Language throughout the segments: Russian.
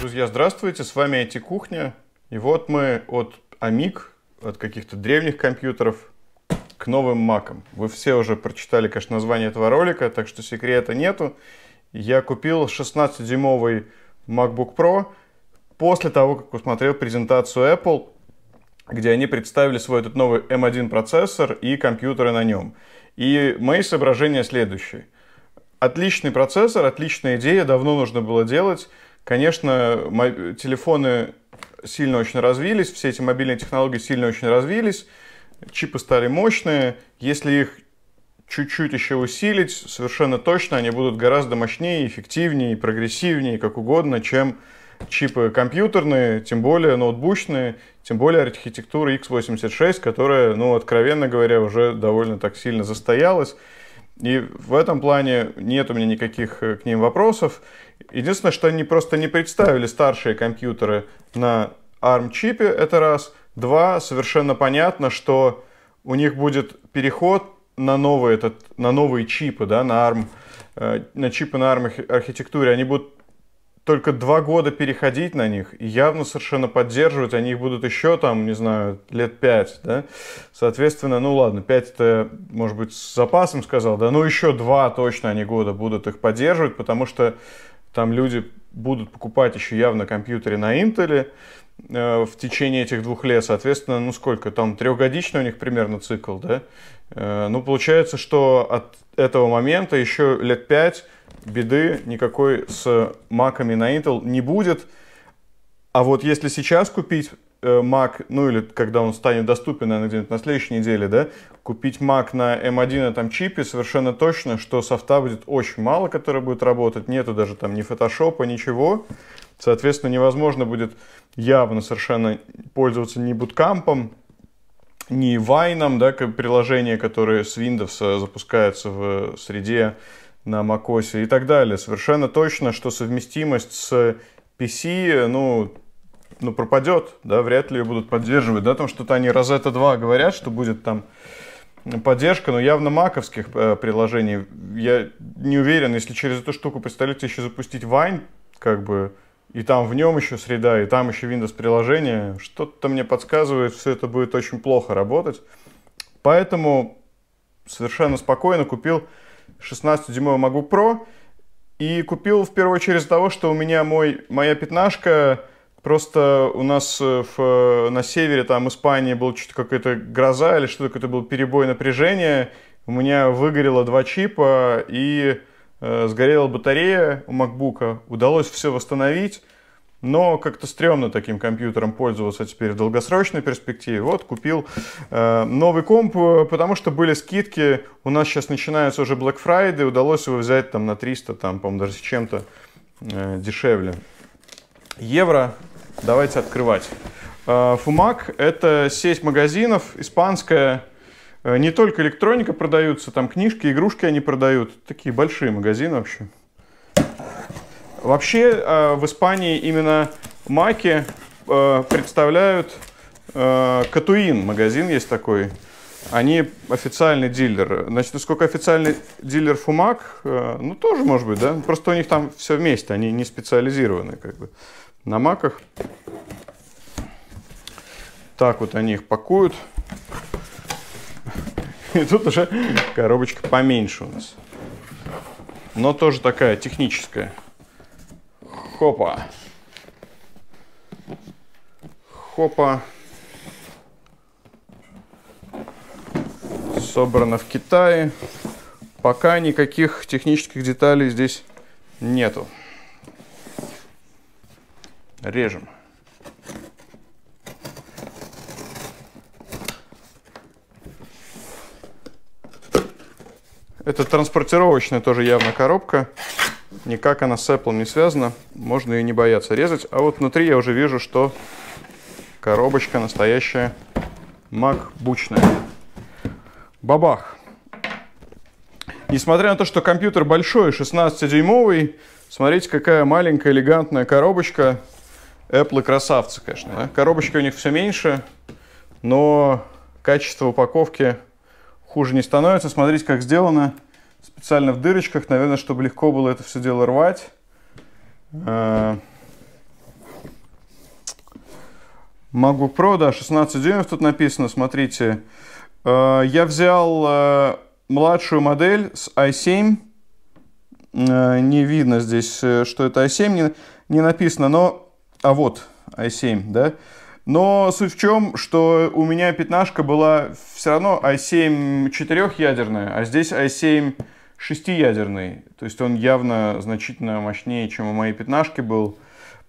Друзья, здравствуйте, с вами эти кухня И вот мы от Амик, от каких-то древних компьютеров к новым макам. Вы все уже прочитали, конечно, название этого ролика, так что секрета нету. Я купил 16-дюймовый MacBook Pro после того, как усмотрел презентацию Apple, где они представили свой этот новый M1 эм процессор и компьютеры на нем. И мои соображения следующие. Отличный процессор, отличная идея, давно нужно было делать. Конечно, телефоны сильно очень развились, все эти мобильные технологии сильно очень развились, чипы стали мощные. Если их чуть-чуть еще усилить, совершенно точно они будут гораздо мощнее, эффективнее, прогрессивнее, как угодно, чем чипы компьютерные, тем более ноутбучные, тем более архитектура x86, которая, ну, откровенно говоря, уже довольно так сильно застоялась. И в этом плане нет у меня никаких э, к ним вопросов. Единственное, что они просто не представили старшие компьютеры на ARM-чипе, это раз. Два, совершенно понятно, что у них будет переход на, новый этот, на новые чипы, да, на ARM, э, на чипы на ARM архитектуре. Они будут только два года переходить на них и явно совершенно поддерживать. Они их будут еще там, не знаю, лет пять, да? Соответственно, ну ладно, пять это, может быть, с запасом сказал, да? но еще два точно они года будут их поддерживать, потому что там люди будут покупать еще явно компьютеры на Intel э, в течение этих двух лет. Соответственно, ну сколько? Там трехгодичный у них примерно цикл, да? Э, ну, получается, что от этого момента еще лет пять беды никакой с маками на Intel не будет. А вот если сейчас купить Э, Mac, ну или когда он станет доступен, наверное, где-нибудь на следующей неделе, да, купить Mac на M1 эм а там чипе, совершенно точно, что софта будет очень мало, который будет работать, нету даже там ни фотошопа, ничего. Соответственно, невозможно будет явно совершенно пользоваться ни буткампом, ни Вайном, да, как приложения, которые с Windows э, запускаются в э, среде на macOS и так далее. Совершенно точно, что совместимость с PC, ну, ну, пропадет, да, вряд ли ее будут поддерживать, да, там что-то они раз это два говорят, что будет там поддержка, но явно маковских э, приложений. Я не уверен, если через эту штуку, представляете, еще запустить вайн, как бы, и там в нем еще среда, и там еще Windows приложение, что-то мне подсказывает, все это будет очень плохо работать. Поэтому совершенно спокойно купил 16-дюймовый Magu Pro и купил в первую очередь того, что у меня мой, моя пятнашка Просто у нас э, в, э, на севере, там, Испании, была что-то какая-то гроза или что-то, какой-то был перебой напряжения. У меня выгорело два чипа и э, сгорела батарея у макбука. Удалось все восстановить, но как-то стрёмно таким компьютером пользоваться теперь в долгосрочной перспективе. Вот, купил э, новый комп, э, потому что были скидки. У нас сейчас начинаются уже Black Friday, удалось его взять там на 300, там, по-моему, даже с чем-то э, дешевле евро Давайте открывать. А, Фумак — это сеть магазинов испанская. Э, не только электроника продаются, там книжки, игрушки они продают. Такие большие магазины вообще. Вообще а, в Испании именно маки э, представляют э, Катуин, магазин есть такой. Они официальный дилер. Значит, насколько официальный дилер Фумак, ну тоже может быть, да. Просто у них там все вместе, они не специализированы как бы на маках. Так вот они их пакуют. И тут уже коробочка поменьше у нас. Но тоже такая техническая. Хопа. Хопа. Собрано в Китае. Пока никаких технических деталей здесь нету. Режем. Это транспортировочная тоже явно коробка. Никак она с Apple не связана. Можно ее не бояться резать. А вот внутри я уже вижу, что коробочка настоящая макбучная. Бабах. Несмотря на то, что компьютер большой, 16-дюймовый, смотрите, какая маленькая элегантная коробочка Apple красавцы, конечно. Да? Коробочки у них все меньше, но качество упаковки хуже не становится. Смотрите, как сделано. Специально в дырочках, наверное, чтобы легко было это все дело рвать. MacBook э, Pro, да, 16 дюймов тут написано, смотрите. Э, я взял э, младшую модель с i7. Не видно здесь, что это i7, не написано, но а вот i7, да. Но суть в чем, что у меня пятнашка была все равно i7 четырехъядерная, а здесь i7 шестиядерный. То есть он явно значительно мощнее, чем у моей пятнашки был.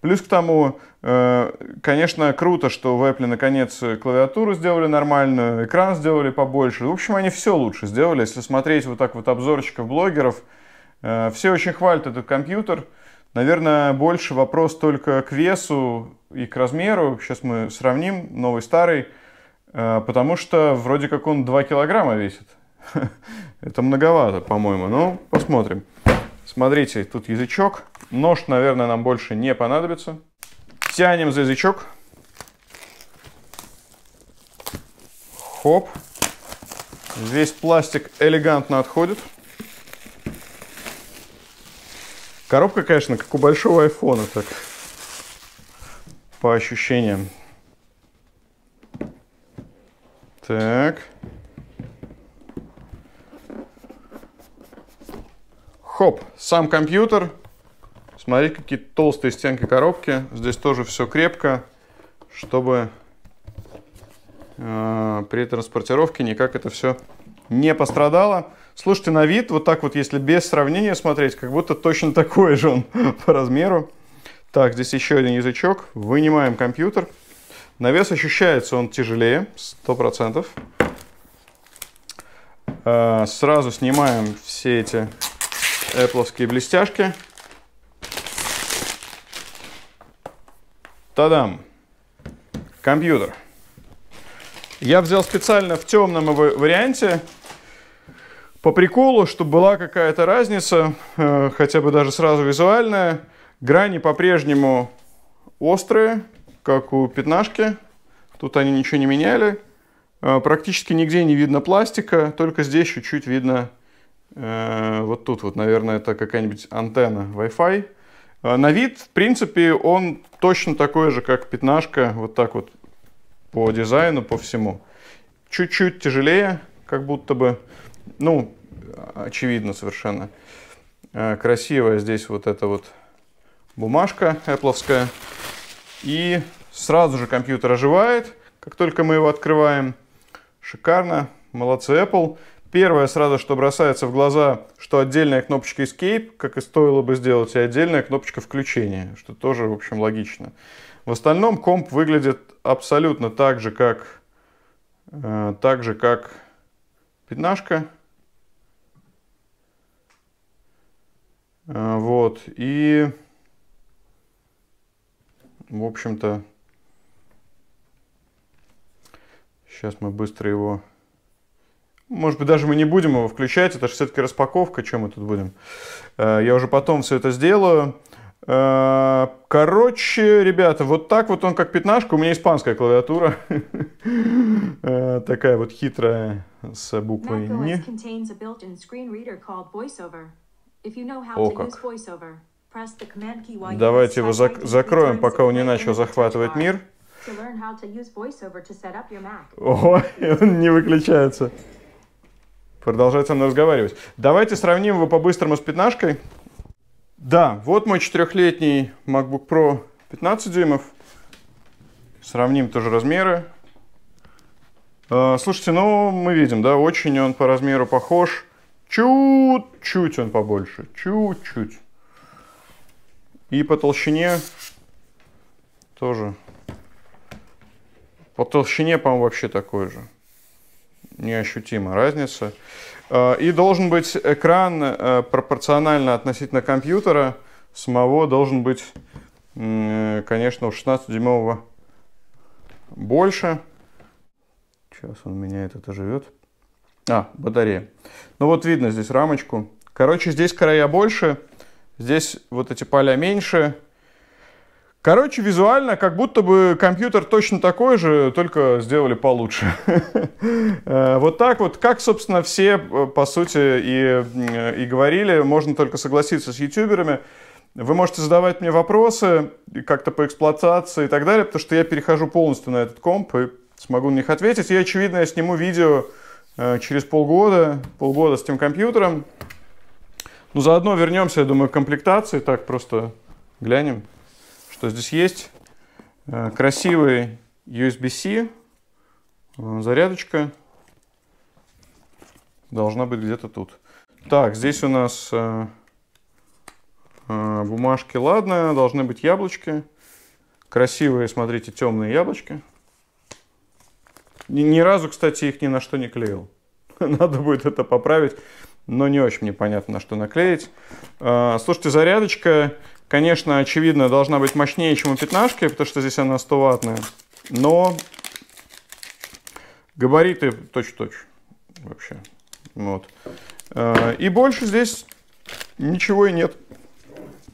Плюс к тому, э, конечно, круто, что в Apple наконец клавиатуру сделали нормальную, экран сделали побольше. В общем, они все лучше сделали. Если смотреть вот так вот обзорчиков блогеров, э, все очень хвалят этот компьютер. Наверное, больше вопрос только к весу и к размеру. Сейчас мы сравним новый старый, э, потому что вроде как он 2 килограмма весит. Это многовато, по-моему. Ну, посмотрим. Смотрите, тут язычок. Нож, наверное, нам больше не понадобится. Тянем за язычок. Хоп. Весь пластик элегантно отходит. Коробка, конечно, как у большого айфона, так по ощущениям. Так. Хоп, сам компьютер. Смотри, какие толстые стенки коробки. Здесь тоже все крепко, чтобы э, при транспортировке никак это все не пострадало. Слушайте, на вид, вот так вот, если без сравнения смотреть, как будто точно такой же он по размеру. Так, здесь еще один язычок. Вынимаем компьютер. Навес ощущается, он тяжелее, 100%. Э, сразу снимаем все эти Apple блестяшки. Тадам! Компьютер. Я взял специально в темном его варианте, по приколу, чтобы была какая-то разница, э, хотя бы даже сразу визуальная. Грани по-прежнему острые, как у пятнашки. Тут они ничего не меняли. Э, практически нигде не видно пластика, только здесь чуть-чуть видно, э, вот тут вот, наверное, это какая-нибудь антенна Wi-Fi. На вид, в принципе, он точно такой же, как пятнашка, вот так вот по дизайну, по всему. Чуть-чуть тяжелее, как будто бы, ну, очевидно совершенно. Э, красивая здесь вот эта вот бумажка Apple. И сразу же компьютер оживает, как только мы его открываем. Шикарно, молодцы Apple. Первое сразу, что бросается в глаза, что отдельная кнопочка Escape, как и стоило бы сделать, и отдельная кнопочка включения, что тоже, в общем, логично. В остальном комп выглядит абсолютно так же, как, э, так же, как пятнашка. А, вот, и, в общем-то, сейчас мы быстро его, может быть, даже мы не будем его включать, это же все-таки распаковка, чем мы тут будем. А, я уже потом все это сделаю. А, короче, ребята, вот так вот он как пятнашка, у меня испанская клавиатура, такая вот хитрая с буквой «не». О как. Давайте его зак закроем, пока он не начал захватывать мир. О, он не выключается. Продолжает со мной разговаривать. Давайте сравним его по-быстрому с пятнашкой. Да, вот мой четырехлетний MacBook Pro 15 дюймов. Сравним тоже размеры. Э, слушайте, ну мы видим, да, очень он по размеру похож. Чуть-чуть он побольше, чуть-чуть. И по толщине тоже. По толщине, по-моему, вообще такой же. Неощутима разница. Э, и должен быть экран э, пропорционально относительно компьютера самого должен быть, конечно, у 16-дюймового больше. Сейчас он меняет это живет. А, батарея. Ну вот видно здесь рамочку. Короче, здесь края больше, здесь вот эти поля меньше. Короче, визуально, как будто бы компьютер точно такой же, только сделали получше. Э, вот так вот, как, собственно, все, э, по сути, и, и говорили, можно только согласиться с ютуберами. Вы можете задавать мне вопросы как-то по эксплуатации и так далее, потому что я перехожу полностью на этот комп и смогу на них ответить. И, очевидно, я сниму видео э, через полгода, полгода с тем компьютером. Но ну, заодно вернемся, я думаю, к комплектации. Так, просто глянем, что здесь есть. Э, красивый USB-C, э, зарядочка. Должна быть где-то тут. Так, здесь у нас бумажки, ладно, должны быть яблочки. Красивые, смотрите, темные яблочки. Ни, ни разу, кстати, их ни на что не клеил. Надо будет это поправить, но не очень мне понятно, на что наклеить. А, слушайте, зарядочка, конечно, очевидно, должна быть мощнее, чем у пятнашки, потому что здесь она 100 ваттная. Но габариты точь-точь вообще. Вот. А, и больше здесь ничего и нет.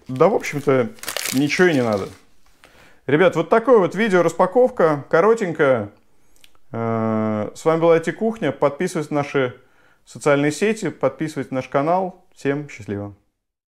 Да, в общем-то, ничего и не надо. Ребят, вот такое вот видео распаковка, коротенькая. Э, с вами была IT-кухня. Подписывайтесь на наши социальные сети, подписывайтесь на наш канал. Всем счастливо!